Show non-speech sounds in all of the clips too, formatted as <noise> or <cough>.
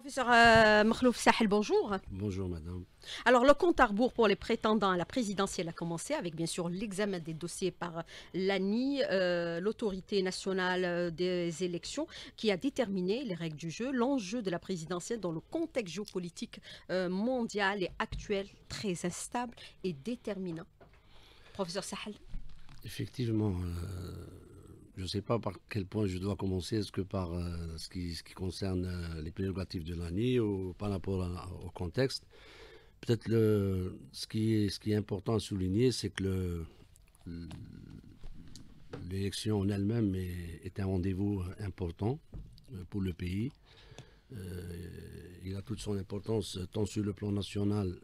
Professeur euh, Makhlouf Sahel, bonjour. Bonjour, madame. Alors, le compte à rebours pour les prétendants à la présidentielle a commencé avec, bien sûr, l'examen des dossiers par l'ANI, euh, l'autorité nationale euh, des élections, qui a déterminé les règles du jeu, l'enjeu de la présidentielle dans le contexte géopolitique euh, mondial et actuel très instable et déterminant. Professeur Sahel. Effectivement, je ne sais pas par quel point je dois commencer. Est-ce que par euh, ce, qui, concerne euh, les prérogatives de l'année ou par rapport au contexte Peut-être ce qui, est, ce qui est important à souligner, c'est que l'élection en elle-même est, un rendez-vous important euh, pour le pays. il a toute son importance tant sur le plan national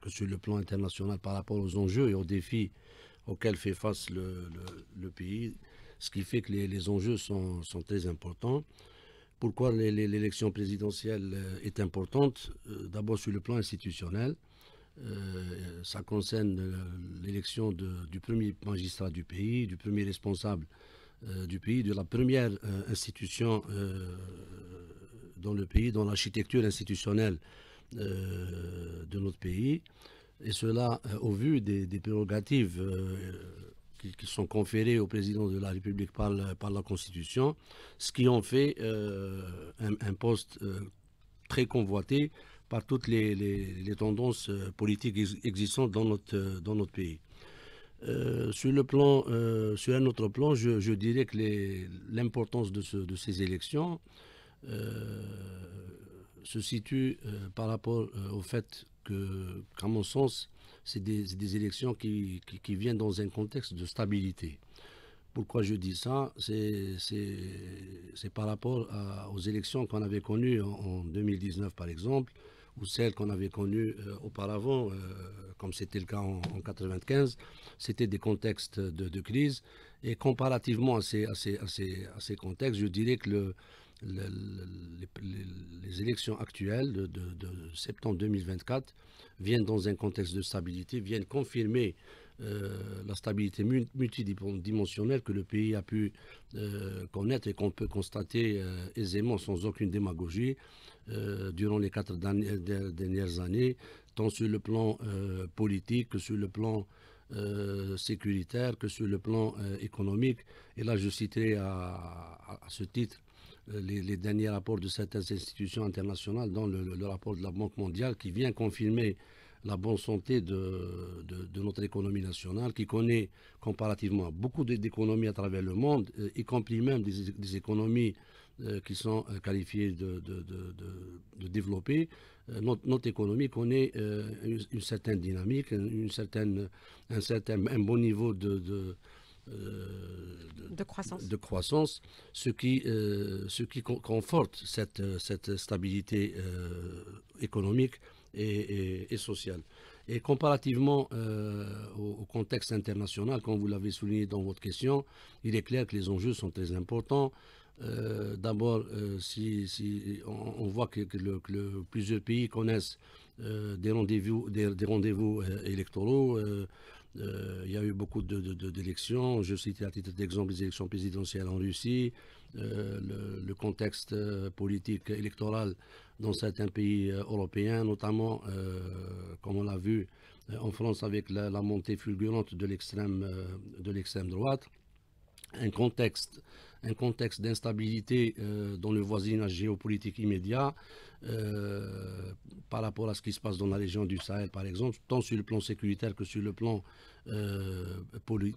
que sur le plan international par rapport aux enjeux et aux défis auquel fait face le, pays, ce qui fait que les, enjeux sont, très importants. Pourquoi l'élection présidentielle euh, est importante euh, D'abord sur le plan institutionnel. Euh, ça concerne l'élection du premier magistrat du pays, du premier responsable du pays, de la première institution dans le pays, dans l'architecture institutionnelle de notre pays et cela euh, au vu des, prérogatives euh, qui, sont conférées au président de la République par, la, par la Constitution, ce qui en fait euh, un, poste très convoité par toutes les, tendances politiques existantes dans notre, dans notre pays. sur, le plan, sur un autre plan, je, dirais que l'importance de, de, ces élections se situe euh, par rapport euh, au fait que, à mon sens, c'est des, des, élections qui, qui, viennent dans un contexte de stabilité. Pourquoi je dis ça C'est par rapport aux élections qu'on avait connues en, 2019, par exemple, ou celles qu'on avait connues euh, auparavant, comme c'était le cas en 1995. C'était des contextes de, de, crise. Et comparativement à ces, à ces, à ces contextes, je dirais que le, les, élections actuelles de, septembre 2024 viennent dans un contexte de stabilité, viennent confirmer euh, la stabilité multidimensionnelle que le pays a pu euh, connaître et qu'on peut constater euh, aisément, sans aucune démagogie, durant les quatre dernières années, tant sur le plan politique que sur le plan sécuritaire que sur le plan économique. Et là, je citerai à, ce titre euh, les, derniers rapports de certaines institutions internationales, dont le, rapport de la Banque mondiale, qui vient confirmer la bonne santé de, notre économie nationale, qui connaît comparativement beaucoup d'économies à travers le monde, euh, y compris même des, économies euh, qui sont qualifiées de, de, développées. Notre, économie connaît une, une certaine dynamique, une, certaine, un, certain, un bon niveau de euh, de croissance. de croissance, ce qui, euh, ce qui conforte cette, cette stabilité euh, économique et, et, sociale. Et comparativement au, contexte international, comme vous l'avez souligné dans votre question, il est clair que les enjeux sont très importants. D'abord, si, on, voit que, le, plusieurs pays connaissent des rendez-vous des, des rendez électoraux, euh, il y a eu beaucoup d'élections. De, de, Je cite à titre d'exemple les élections présidentielles en Russie, euh, le, contexte euh, politique électoral dans certains pays européens, notamment, comme on l'a vu en France avec la, montée fulgurante de l'extrême droite. Un contexte un contexte d'instabilité euh, dans le voisinage géopolitique immédiat euh, par rapport à ce qui se passe dans la région du Sahel, par exemple, tant sur le plan sécuritaire que sur le plan euh,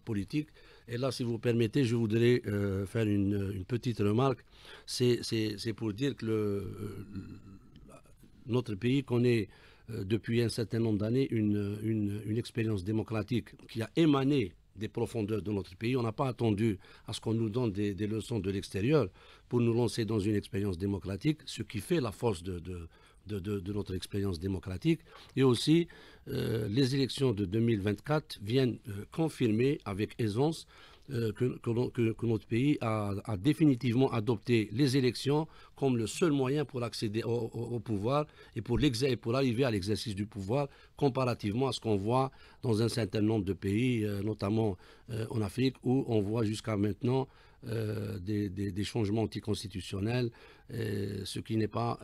politique. Et là, si vous permettez, je voudrais faire une, petite remarque. C'est pour dire que notre pays connaît depuis un certain nombre d'années une, une, une expérience démocratique qui a émané des profondeurs de notre pays. On n'a pas attendu à ce qu'on nous donne des, leçons de l'extérieur pour nous lancer dans une expérience démocratique, ce qui fait la force de, notre expérience démocratique. Et aussi, euh, les élections de 2024 viennent euh, confirmer avec aisance euh, que, que, notre pays a, définitivement adopté les élections comme le seul moyen pour accéder au, pouvoir et pour, pour arriver à l'exercice du pouvoir comparativement à ce qu'on voit dans un certain nombre de pays, euh, notamment euh, en Afrique, où on voit jusqu'à maintenant des, changements anticonstitutionnels, ce qui n'est pas,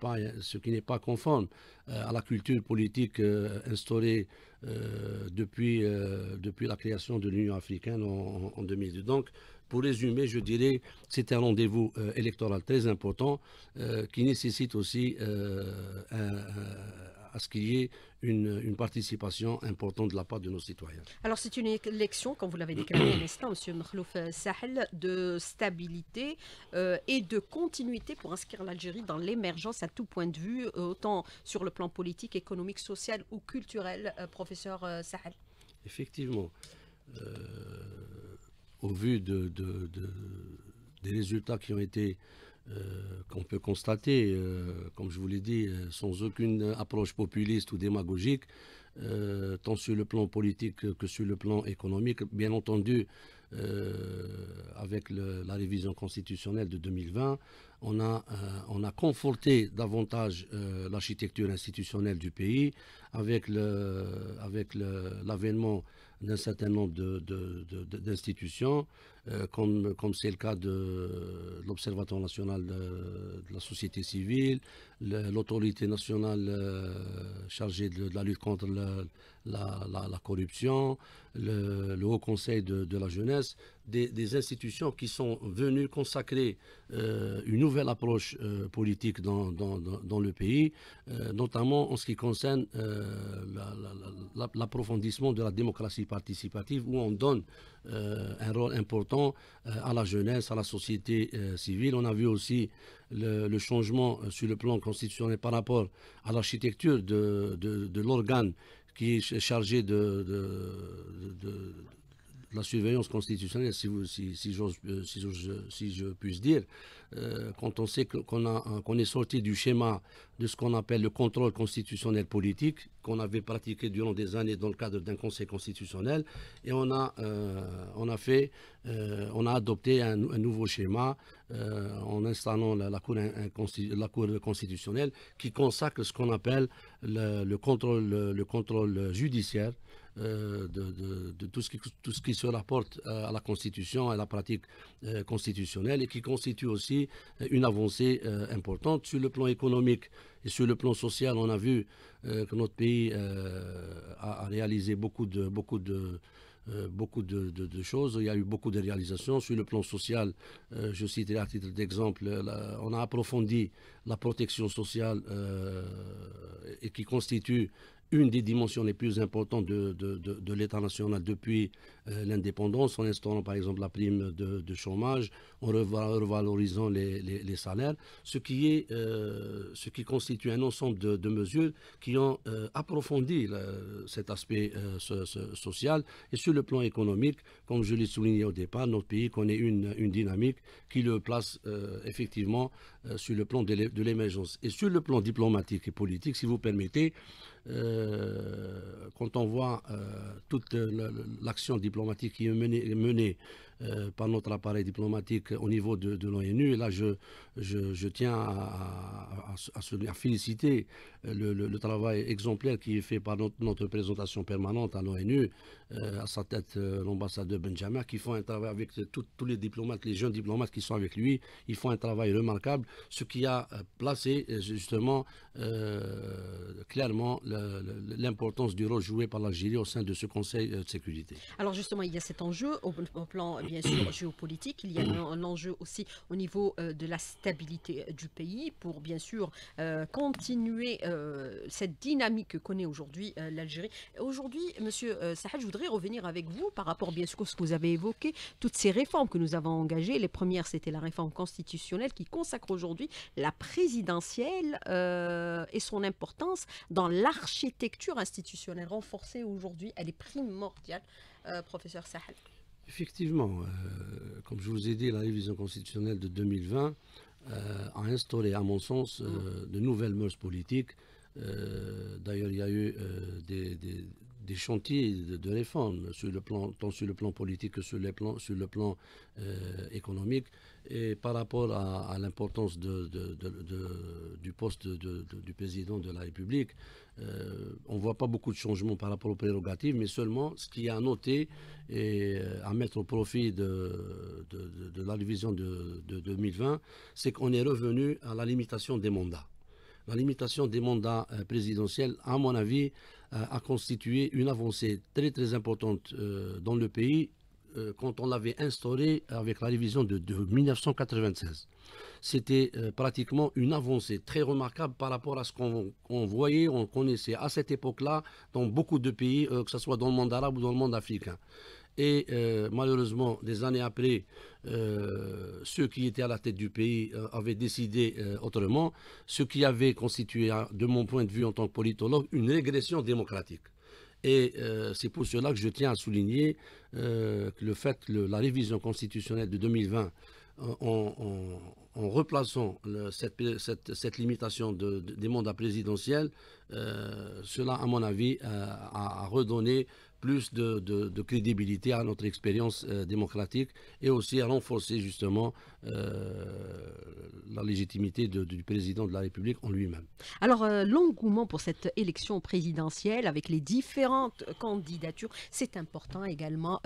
pas, ce qui n'est pas conforme à la culture politique instaurée euh, depuis, euh, depuis la création de l'Union africaine en, en, 2002. Donc, pour résumer, je dirais c'est un rendez-vous euh, électoral très important qui nécessite aussi un à ce qu'il y ait une, participation importante de la part de nos citoyens. Alors c'est une élection, comme vous l'avez déclaré à l'instant, M. Mkhlouf Sahel, de stabilité euh, et de continuité pour inscrire l'Algérie dans l'émergence à tout point de vue, euh, autant sur le plan politique, économique, social ou culturel, euh, professeur Sahel. Effectivement, au vu des résultats qui ont été euh, qu'on peut constater, euh, comme je vous l'ai dit, euh, sans aucune approche populiste ou démagogique, tant sur le plan politique que sur le plan économique. Bien entendu, avec la révision constitutionnelle de 2020, on a, on a, conforté davantage l'architecture institutionnelle du pays avec l'avènement le, avec d'un certain nombre d'institutions, euh, comme comme c'est le cas de l'Observatoire national de, la société civile, l'autorité nationale euh, chargée de, la lutte contre la, corruption, le, Haut Conseil de, la jeunesse, des, institutions qui sont venues consacrer euh, une nouvelle approche politique dans, dans, le pays, notamment en ce qui concerne l'approfondissement de la démocratie participative, où on donne euh, un rôle important euh, à la jeunesse, à la société euh, civile. On a vu aussi le, changement sur le plan constitutionnel par rapport à l'architecture de, l'organe qui est chargé de la surveillance constitutionnelle, si, si, si, j'ose, euh, euh, si, je puisse dire, euh, quand on sait qu'on, a, qu'on est sorti du schéma de ce qu'on appelle le contrôle constitutionnel politique, qu'on avait pratiqué durant des années dans le cadre d'un conseil constitutionnel, et on a, on a, fait, on a adopté un, nouveau schéma en installant la, cour, la, cour, constitutionnelle qui consacre ce qu'on appelle le, le contrôle, le contrôle judiciaire euh, de, tout, ce qui, tout ce qui se rapporte à la Constitution, à la pratique euh, constitutionnelle et qui constitue aussi euh, une avancée importante sur le plan économique et sur le plan social. On a vu que notre pays a, réalisé beaucoup de... Beaucoup de beaucoup de, choses. Il y a eu beaucoup de réalisations sur le plan social. je citerai à titre d'exemple, on a approfondi la protection sociale et qui constitue une des dimensions les plus importantes de, l'État national depuis euh, l'indépendance, en instaurant par exemple la prime de, chômage, en revalorisant les, salaires, ce qui, est, euh, ce qui constitue un ensemble de, mesures qui ont euh, approfondi cet aspect social. Et sur le plan économique, comme je l'ai souligné au départ, notre pays connaît une dynamique qui le place effectivement sur le plan de l'émergence. Et sur le plan diplomatique et politique, si vous permettez, euh, quand on voit euh, toute euh, l'action diplomatique qui est menée, euh, par notre appareil diplomatique au niveau de, l'ONU. Et là, je, je, tiens à, féliciter euh, le, travail exemplaire qui est fait par notre, notre représentation permanente à l'ONU, euh, à sa tête l'ambassadeur Benjamin, qui font un travail avec tous les diplomates, les jeunes diplomates qui sont avec lui. Ils font un travail remarquable, ce qui a placé justement clairement l'importance du rôle joué par l'Algérie au sein de ce Conseil de sécurité. Alors justement, il y a cet enjeu au plan bien sûr géopolitique, il y a un, enjeu aussi au niveau euh, de la stabilité euh, du pays pour bien sûr euh, continuer cette dynamique que connaît aujourd'hui l'Algérie. Aujourd'hui, Monsieur Sahel, je voudrais revenir avec vous par rapport bien sûr à ce que vous avez évoqué, toutes ces réformes que nous avons engagées. Les premières, c'était la réforme constitutionnelle qui consacre aujourd'hui la présidentielle et son importance dans l'architecture institutionnelle renforcée aujourd'hui. Elle est primordiale, professeur Sahel. Effectivement, euh, comme je vous ai dit, la révision constitutionnelle de 2020 euh, a instauré, à mon sens, euh, de nouvelles mœurs politiques. D'ailleurs, il y a eu des, des chantiers de, réforme, sur le plan, tant sur le plan politique que sur, sur le plan euh, économique. Et par rapport à, l'importance de, du poste du président de la République, euh, on ne voit pas beaucoup de changements par rapport aux prérogatives, mais seulement ce qui est à noter et euh, à mettre au profit de, la révision de 2020, c'est qu'on est revenu à la limitation des mandats la limitation des mandats euh, présidentiels, à mon avis, euh, a constitué une avancée très très importante euh, dans le pays quand on l'avait instauré avec la révision de, 1996. C'était pratiquement une avancée très remarquable par rapport à ce qu'on voyait, on connaissait à cette époque-là dans beaucoup de pays, que ce soit dans le monde arabe ou dans le monde africain. Et euh, malheureusement, des années après, euh, ceux qui étaient à la tête du pays euh, avaient décidé autrement, ce qui avait constitué, hein, de mon point de vue en tant que politologue, une régression démocratique. Et c'est pour cela que je tiens à souligner que le fait que la révision constitutionnelle de 2020 en, replaçant cette, limitation des mandats présidentiels, cela, à mon avis, a, redonné plus de, crédibilité à notre expérience euh, démocratique et aussi à renforcer justement euh, la légitimité du président de la République en lui-même. Alors euh, l'engouement pour cette élection présidentielle avec les différentes candidatures, c'est important également,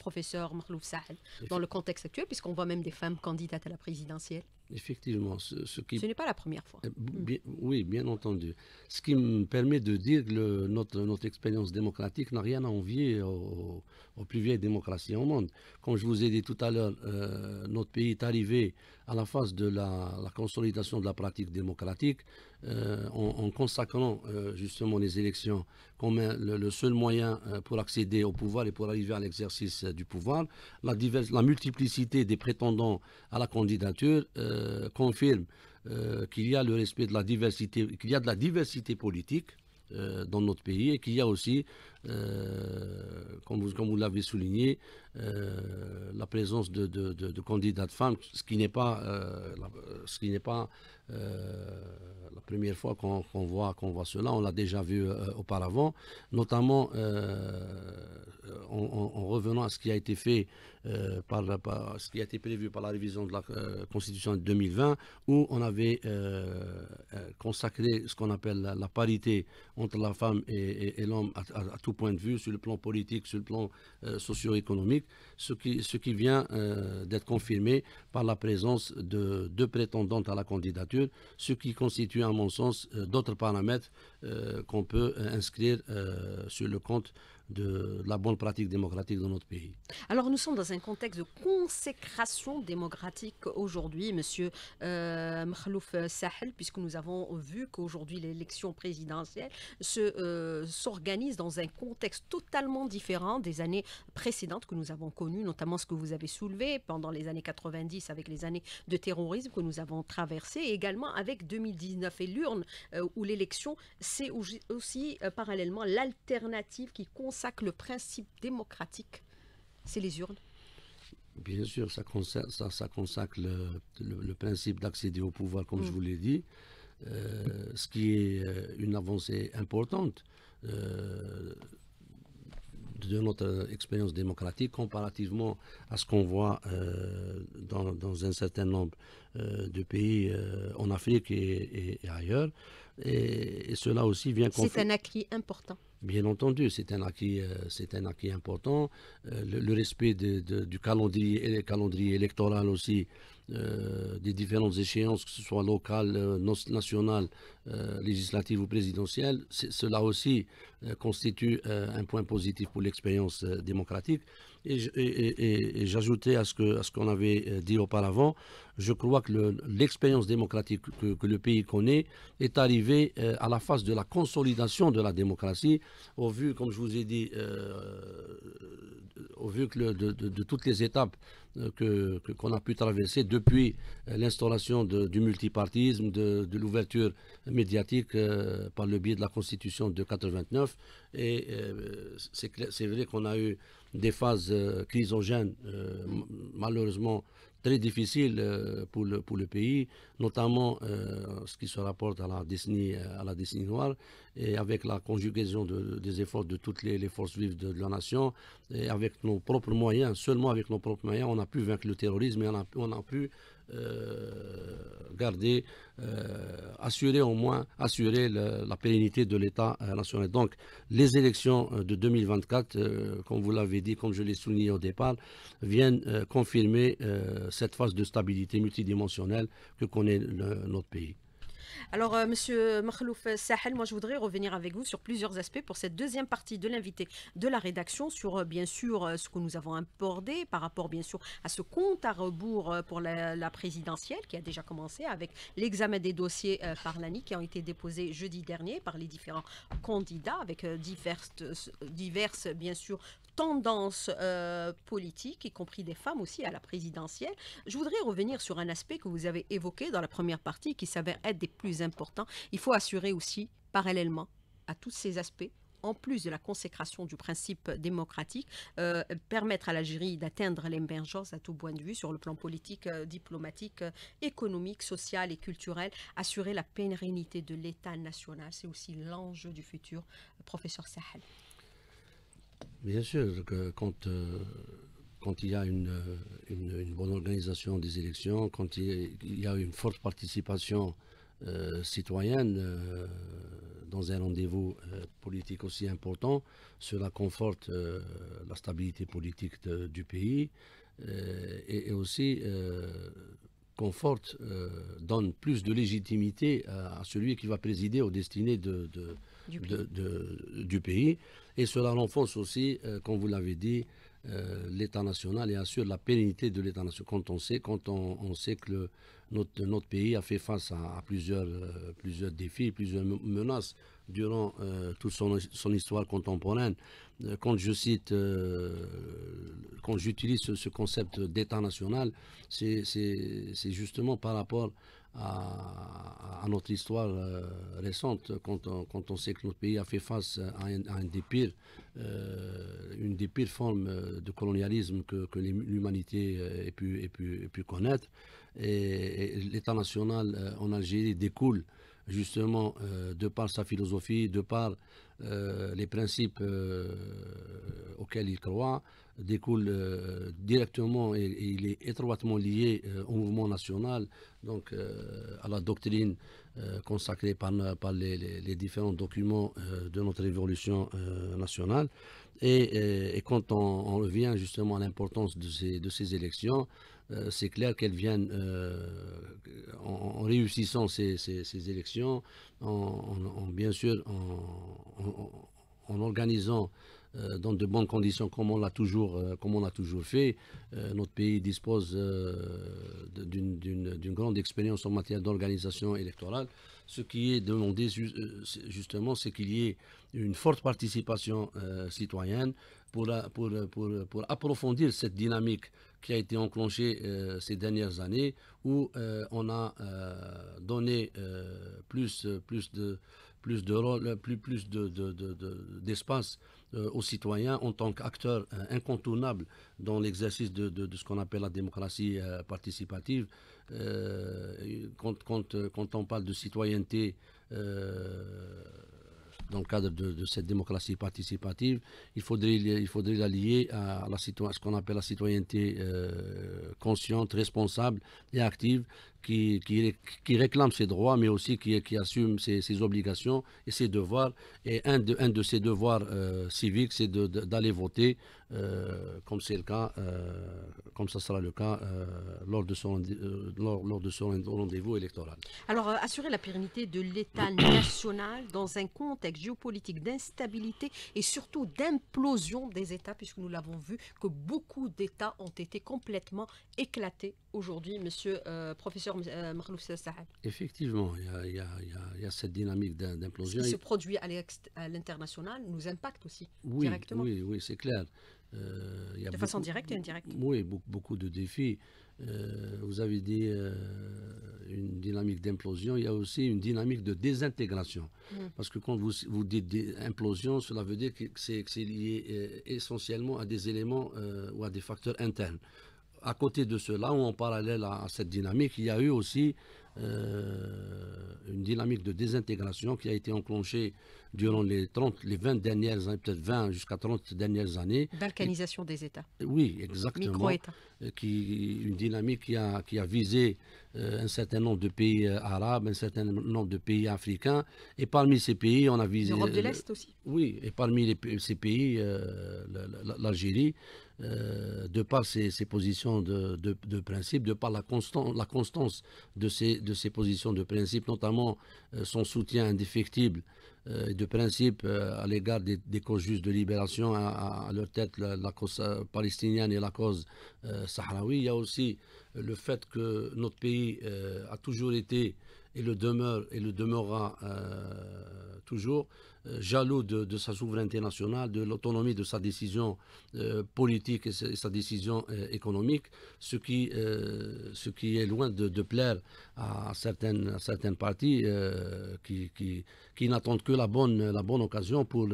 professeur Marlouf Sahel, dans le contexte actuel, puisqu'on voit même des femmes candidates à la présidentielle. Effectivement. Ce, qui... ce n'est pas la première fois. Euh, hmm. oui, bien entendu. Ce qui me permet de dire que notre, expérience démocratique n'a rien à envier aux, plus vieilles démocraties au monde. Comme je vous ai dit tout à l'heure, euh, notre pays est arrivé à la phase de la consolidation de la pratique démocratique. Euh, en, consacrant euh, justement les élections comme le, seul moyen euh, pour accéder au pouvoir et pour arriver à l'exercice du pouvoir, la, la, multiplicité des prétendants à la candidature confirme qu'il y a le respect de la diversité, qu'il y a de la diversité politique dans notre pays et qu'il y a aussi euh, comme vous, comme vous l'avez souligné, euh, la présence de, de, de, femmes, ce qui n'est pas, euh, la, ce qui n'est pas la première fois qu'on voit, qu'on voit cela, on l'a déjà vu auparavant, notamment en, revenant à ce qui a été fait par, ce qui a été prévu par la révision de la Constitution de 2020, où on avait consacré ce qu'on appelle la, parité entre la femme et, l'homme à tout point de vue, sur le plan politique, sur le plan euh, socio-économique, ce qui, ce qui vient euh, d'être confirmé par la présence de deux prétendantes à la candidature, ce qui constitue à mon sens euh, d'autres paramètres qu'on peut inscrire sur le compte de la bonne pratique démocratique dans notre pays. Alors nous sommes dans un contexte de consécration démocratique aujourd'hui, Monsieur euh, Sahel, puisque nous avons vu qu'aujourd'hui l'élection présidentielle euh, s'organise dans un contexte totalement différent des années précédentes que nous avons connues, notamment ce que vous avez soulevé pendant les années 90 avec les années de terrorisme que nous avons traversées, également avec 2019 et l'urne euh, où l'élection, c'est aussi euh, parallèlement l'alternative qui consécrate le principe démocratique, c'est les urnes Bien sûr, ça consacre, ça, consacre le, principe d'accéder au pouvoir, comme je mm. vous l'ai dit, euh, ce qui est euh, une avancée importante. Euh, de notre expérience démocratique comparativement à ce qu'on voit dans, un certain nombre de pays en Afrique et, ailleurs. Et, et, cela aussi vient... C'est un acquis important. Bien entendu, c'est un acquis, euh, c'est un acquis important. Euh, le, respect de, du calendrier, calendriers électoral aussi, euh, des différentes échéances, que ce soit locales, nationales, législatives ou présidentielles, cela aussi constitue un point positif pour l'expérience démocratique. Et, j'ajoutais à ce qu'on avait dit auparavant, je crois que l'expérience démocratique que, le pays connaît est arrivée euh, à la phase de la consolidation de la démocratie, au vu, comme je vous ai dit, euh, au vu que de, toutes les étapes euh, qu'on que, qu'on a pu traverser depuis l'instauration du multipartisme, de, l'ouverture médiatique par le biais de la Constitution de 89. Et c'est vrai qu'on a eu des phases chrysogènes, malheureusement, très difficile euh, pour le, pour le pays, notamment euh, ce qui se rapporte à la décennie, euh, à la décennie noire, et avec la conjugaison de, des efforts de toutes les, forces vives de, la nation, et avec nos propres moyens, seulement avec nos propres moyens, on a pu vaincre le terrorisme et on a, on a pu euh, garder, euh, assurer au moins assurer la, pérennité de l'État euh, national. Donc, les élections de 2024, comme vous l'avez dit, comme je l'ai souligné au départ, viennent confirmer cette phase de stabilité multidimensionnelle que connaît notre pays. Alors, M. Euh, monsieur Makhlouf Sahel, moi, je voudrais revenir avec vous sur plusieurs aspects pour cette deuxième partie de l'invité de la rédaction sur, euh, bien sûr, euh, ce que nous avons abordé par rapport, bien sûr, à ce compte à rebours pour la, présidentielle qui a déjà commencé avec l'examen des dossiers par l'ANI qui ont été déposés jeudi dernier par les différents candidats avec diverses, diverses bien sûr, tendances euh, politique, politiques, y compris des femmes aussi à la présidentielle. Je voudrais revenir sur un aspect que vous avez évoqué dans la première partie qui s'avère être des plus importants. Il faut assurer aussi, parallèlement à tous ces aspects, en plus de la consécration du principe démocratique, euh, permettre à l'Algérie d'atteindre l'émergence à tout point de vue sur le plan politique, euh, diplomatique, économique, social et culturel, assurer la pérennité de l'État national, c'est aussi l'enjeu du futur, professeur Sahel. Bien sûr, que quand, euh, il y a une, bonne organisation des élections, quand il, y a une forte participation euh, citoyenne euh, dans un rendez-vous politique aussi important, cela conforte la stabilité politique du pays et, aussi conforte, donne plus de légitimité à, celui qui va présider aux destinées de du pays, du pays. et cela renforce aussi, euh, comme vous l'avez dit, euh, l'État national et assure la pérennité de l'État national. Quand on sait, quand on, sait que notre, notre, pays a fait face à, plusieurs, euh, plusieurs défis, plusieurs menaces durant toute son, son, histoire contemporaine. Quand je cite, quand j'utilise ce, ce, concept d'État national, c'est justement par rapport à, notre histoire euh, récente, quand on, sait que notre pays a fait face à, des pires, euh, une des pires formes euh, de colonialisme que, l'humanité ait pu, pu, pu, connaître. Et, l'État national en Algérie découle justement de par sa philosophie, de par les principes auxquels il croit, découle euh, directement et, il est étroitement lié euh, au mouvement national, donc euh, à la doctrine consacrée par, par les, les, différents documents de notre révolution nationale. Et, et quand on, revient justement à l'importance de ces, de ces élections, c'est clair qu'elles viennent en, réussissant ces, ces, ces élections, en, en, bien sûr en, organisant euh, dans de bonnes conditions, comme on l'a toujours, euh, comme on a toujours fait. Euh, notre pays dispose d'une grande expérience en matière d'organisation électorale. Ce qui est demandé justement, c'est qu'il y ait une forte participation citoyenne pour, pour, approfondir cette dynamique qui a été enclenchée ces dernières années, où on a donné plus, plus de plus de rôle, plus, plus d'espace euh, aux citoyens en tant qu'acteurs euh, incontournables dans l'exercice de, de, ce qu'on appelle la démocratie euh, participative. Quand, quand, quand, on parle de citoyenneté, dans le cadre de, de, cette démocratie participative, il faudrait, il faudrait la lier à, la, ce qu'on appelle la citoyenneté consciente, responsable et active, qui, qui, réclame ses droits, mais aussi qui, qui assume ses, obligations et ses devoirs. Et un de, un de ses devoirs euh, civiques, c'est d'aller voter, euh, comme c'est le cas, euh, comme ça sera le cas lors de son, lors, de son rendez-vous électoral. Alors, assurer la pérennité de l'État <clears throat> national dans un contexte géopolitique d'instabilité et surtout d'implosion des États, puisque nous l'avons vu que beaucoup d'États ont été complètement éclatés aujourd'hui, Monsieur professeur euh, Effectivement, il y, a, cette dynamique d'implosion. Ce qui se produit à l'international nous impacte aussi directement. Oui, c'est clair. Euh, de façon directe et indirecte. Oui, beaucoup, de défis. Euh, vous avez dit une dynamique d'implosion, il y a aussi une dynamique de désintégration. Mm. Parce que quand vous, vous dites implosion, cela veut dire que c'est lié essentiellement à des éléments ou à des facteurs internes à côté de cela, ou en parallèle à, cette dynamique, il y a eu aussi euh, une dynamique de désintégration qui a été enclenchée durant les 30, les 20 dernières années, peut-être 20 jusqu'à 30 dernières années. Balkanisation des États. Oui, exactement. Micro-États. Euh, qui, une dynamique qui a, qui a visé euh, un certain nombre de pays arabes, un certain nombre de pays africains. Et parmi ces pays, on a visé. L'Europe de l'Est aussi. oui, et parmi les, ces pays, l'Algérie. Euh, de par ses, positions de, principe, de par la, la constance de ses, de positions de principe, notamment euh, son soutien indéfectible euh, de principe à l'égard des, causes justes de libération, à, leur tête la, la, cause palestinienne et la cause sahraoui. Il y a aussi le fait que notre pays a toujours été et le, demeure, et le demeurera euh, toujours euh, jaloux de, sa souveraineté nationale, de l'autonomie de sa décision euh, politique et sa, décision économique, ce qui, ce qui est loin de, plaire à certaines, partis certaines parties qui, qui, qui n'attendent que la bonne, la bonne occasion pour...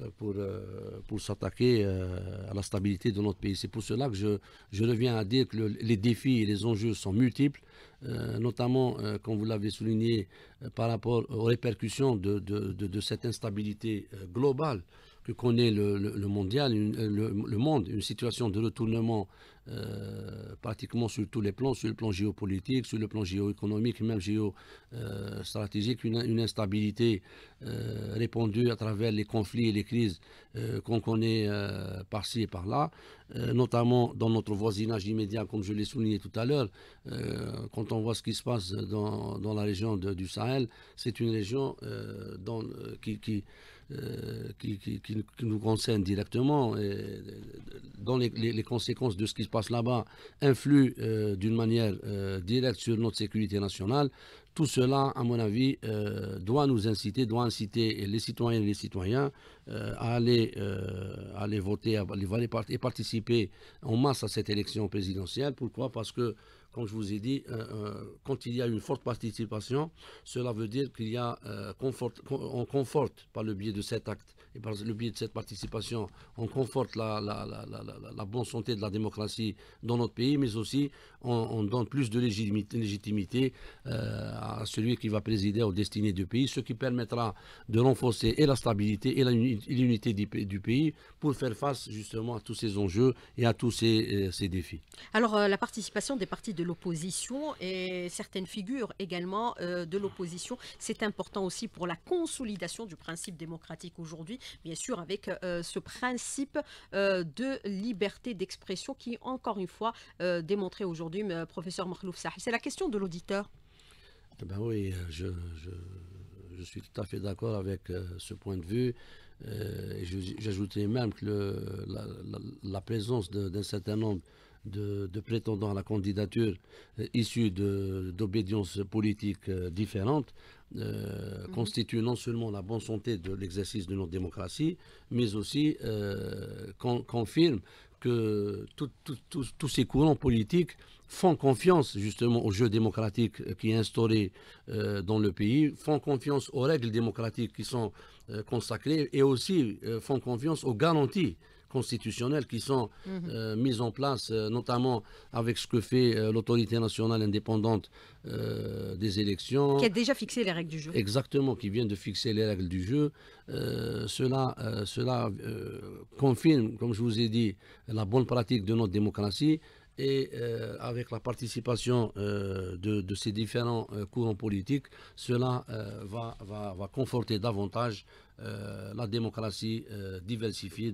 Euh, pour, euh, pour s'attaquer euh, à la stabilité de notre pays. C'est pour cela que je, reviens à dire que les défis et les enjeux sont multiples, notamment, comme vous l'avez souligné, par rapport aux répercussions de, cette instabilité globale que connaît le, mondial, le, monde, une situation de retournement euh, pratiquement sur tous les plans, sur le plan géopolitique, sur le plan géoéconomique, même géostratégique, une, instabilité euh, répandue à travers les conflits et les crises euh, qu'on connaît par-ci et par-là, notamment dans notre voisinage immédiat, comme je l'ai souligné tout à l'heure, quand on voit ce qui se passe dans, la région du Sahel, c'est une région qui, nous concerne directement. Et, dont les, conséquences de ce qui se passe là-bas influent euh, d'une manière euh, directe sur notre sécurité nationale. Tout cela, à mon avis, euh, doit nous inciter, doit inciter les citoyennes et les citoyens à aller, aller, voter, à aller et participer en masse à cette élection présidentielle. Pourquoi Parce que comme je vous ai dit, quand il y a une forte participation, cela veut dire qu'il y a conforte par le biais de cet acte et par le biais de cette participation, on conforte la, bonne santé de la démocratie dans notre pays, mais aussi on, donne plus de légitimité, euh, à celui qui va présider aux destinées du pays, ce qui permettra de renforcer et la stabilité et l'unité du, pays pour faire face justement à tous ces enjeux et à tous ces, euh, défis. Alors euh, la participation des partis de l'opposition et certaines figures également de l'opposition, c'est important aussi pour la consolidation du principe démocratique aujourd'hui bien sûr avec euh, ce principe euh, de liberté d'expression qui encore une fois euh, démontrait démontré aujourd'hui, professeur Marlouf C'est la question de l'auditeur. Eh ben oui, je, suis tout à fait d'accord avec ce point de vue. J'ajouterais même que la, présence d'un certain nombre de, de, prétendants à la candidature issus d'obédiences politiques différentes euh, mhm. constitue non seulement la bonne santé de l'exercice de notre démocratie, mais aussi confirme euh, que tous ces courants politiques font confiance justement au jeu démocratique qui est instauré euh, dans le pays, font confiance aux règles démocratiques qui sont consacrées et aussi font confiance aux garanties constitutionnelles qui sont mhm. euh, mises en place, euh, notamment avec ce que fait euh, l'autorité nationale indépendante des élections. Qui a déjà fixé les règles du jeu. Exactement, qui vient de fixer les règles du jeu. cela cela confirme, comme je vous ai dit, la bonne pratique de notre démocratie et avec la participation de, ces différents courants politiques, cela va, va, va, conforter davantage euh, la démocratie euh, diversifiée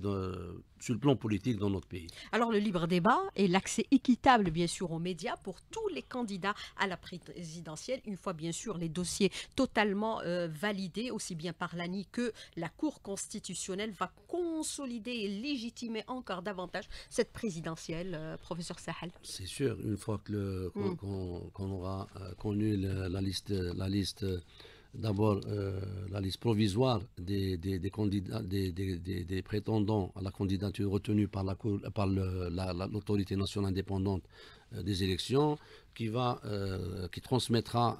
sur le plan politique dans notre pays. Alors le libre débat et l'accès équitable bien sûr aux médias pour tous les candidats à la présidentielle, une fois bien sûr les dossiers totalement euh, validés aussi bien par l'ANI que la Cour constitutionnelle va consolider et légitimer encore davantage cette présidentielle, professeur Sahel. C'est sûr, une fois mm. qu'on, aura connu la liste d'abord euh, la liste provisoire des, prétendants à la candidature retenue par l'autorité la par nationale indépendante euh, des élections, qui, va, euh, qui transmettra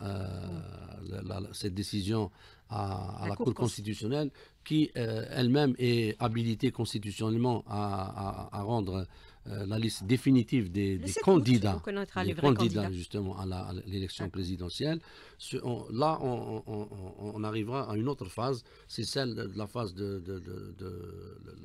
cette décision à, la, Cour, constitutionnelle, qui elle-même est habilitée constitutionnellement à, à rendre euh, la liste définitive des, candidats, candidats justement à l'élection présidentielle, là on, arrivera à une autre phase, c'est celle de, la phase de,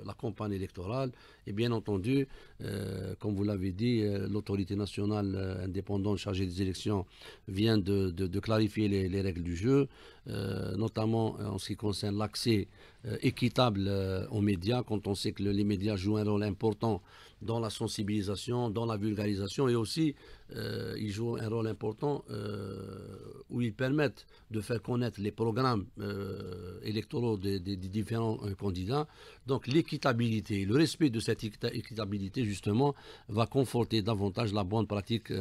la campagne électorale et bien entendu, euh, comme vous l'avez dit, euh, l'autorité nationale indépendante chargée des élections vient de, clarifier les, règles du jeu, notamment en ce qui concerne l'accès équitable aux médias, quand on sait que les médias jouent un rôle important dans la sensibilisation, dans la vulgarisation et aussi euh, ils jouent un rôle important euh, où ils permettent de faire connaître les programmes euh, électoraux des, différents candidats. Donc l'équitabilité, le respect de cette équitabilité justement va conforter davantage la bonne pratique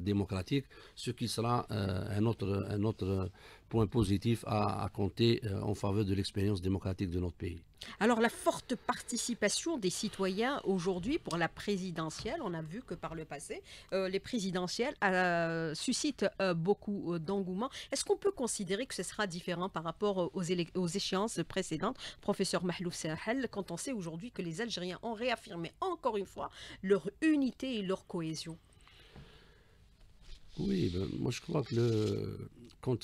démocratique, ce qui sera un autre, un autre point positif à, compter euh, en faveur de l'expérience démocratique de notre pays. Alors la forte participation des citoyens aujourd'hui pour la présidentielle, on a vu que par le passé, euh, les présidentielles euh, suscitent beaucoup d'engouement. Est-ce qu'on peut considérer que ce sera différent par rapport aux, échéances précédentes Professeur Mahlouf Sahel, quand on sait aujourd'hui que les Algériens ont réaffirmé encore une fois leur unité et leur cohésion oui, ben, moi je crois que le,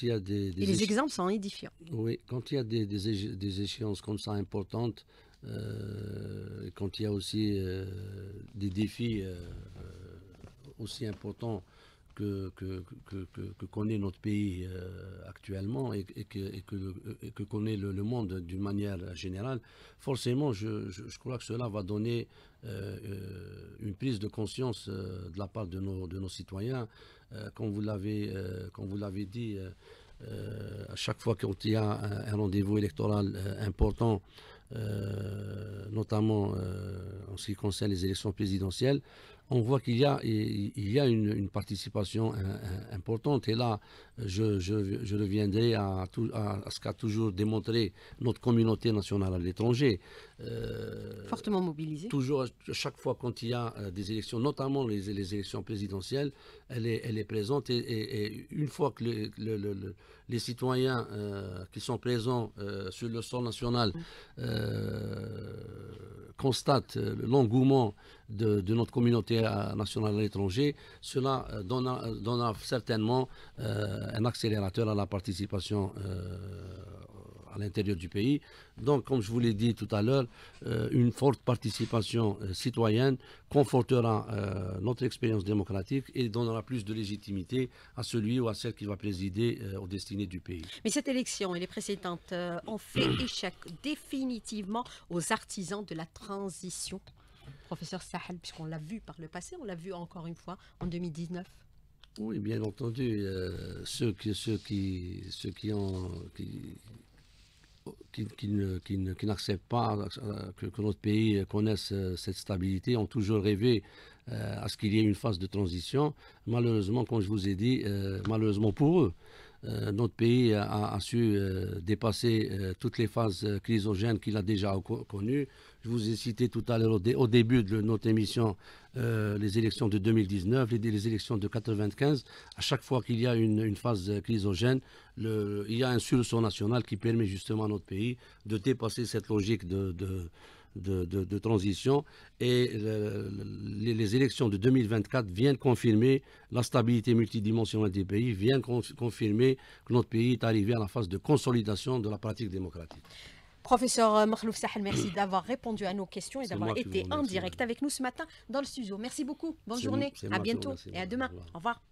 il y des... Et les exemples sont édifiants. Oui, quand il y a des, échéances comme ça importantes, euh, quand il y a aussi euh, des défis euh, aussi importants que, que, connaît notre pays actuellement et, que, connaît le, monde d'une manière générale, forcément, je, crois que cela va donner une prise de conscience de la part de nos citoyens euh, euh, comme vous l'avez, dit, euh, à chaque fois qu'il y a un rendez-vous électoral important, notamment en ce qui concerne les élections présidentielles, on voit qu'il y a, il y a une, participation euh, euh, importante. Et là, je, reviendrai à, ce qu'a toujours démontré notre communauté nationale à l'étranger. Euh, Fortement mobilisée. Toujours, à chaque fois quand il y a des élections, notamment les, les élections présidentielles, elle est, elle est présente. Et, une fois que le, les citoyens euh, qui sont présents euh, sur le sol national mm. euh, constatent l'engouement de, notre communauté nationale à l'étranger, cela donnera, donnera certainement un accélérateur à la participation à l'intérieur du pays. Donc, comme je vous l'ai dit tout à l'heure, euh, une forte participation euh, citoyenne confortera euh, notre expérience démocratique et donnera plus de légitimité à celui ou à celle qui va présider aux destinées du pays. Mais cette élection et les précédentes ont fait <clears throat> échec définitivement aux artisans de la transition. Professeur Sahel, puisqu'on l'a vu par le passé, on l'a vu encore une fois en 2019. Oui, bien entendu, ceux, qui, ceux, qui, ceux qui, ont, qui, n'acceptent pas euh, que, notre pays connaisse euh, cette stabilité ont toujours rêvé euh, à ce qu'il y ait une phase de transition. Malheureusement, comme je vous ai dit, malheureusement pour eux, euh, notre pays a, su euh, dépasser euh, toutes les phases chrysogènes qu'il a déjà connues. Je vous ai cité tout à l'heure au, début de notre émission les élections de 2019, les, élections de 1995. À chaque fois qu'il y a une, phase chrysogène, le, il y a un sursaut national qui permet justement à notre pays de dépasser cette logique de, de de, transition et les, élections de 2024 viennent confirmer la stabilité multidimensionnelle des pays, viennent confirmer que notre pays est arrivé à la phase de consolidation de la pratique démocratique. Professeur euh, Makhlouf Sahel, merci <coughs> d'avoir répondu à nos questions et d'avoir été en direct avec nous ce matin dans le studio. Merci beaucoup. Bonne journée. à bientôt et à demain. Au revoir.